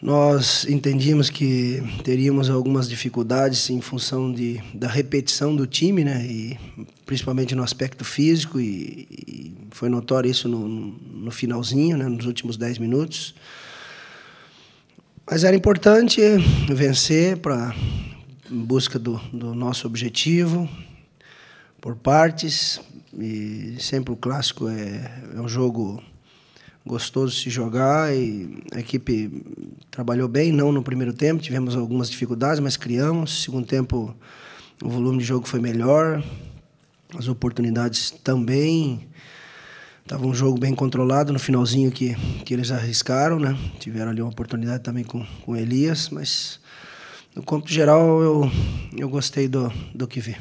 Nós entendíamos que teríamos algumas dificuldades em função de, da repetição do time, né? E principalmente no aspecto físico, e, e foi notório isso no, no finalzinho, né? nos últimos 10 minutos. Mas era importante vencer para em busca do, do nosso objetivo, por partes. E sempre o clássico é, é um jogo gostoso se jogar e a equipe trabalhou bem, não no primeiro tempo, tivemos algumas dificuldades, mas criamos. Segundo tempo, o volume de jogo foi melhor, as oportunidades também. Tava um jogo bem controlado no finalzinho que, que eles arriscaram, né? Tiveram ali uma oportunidade também com, com Elias, mas no campo geral eu, eu gostei do, do que vi.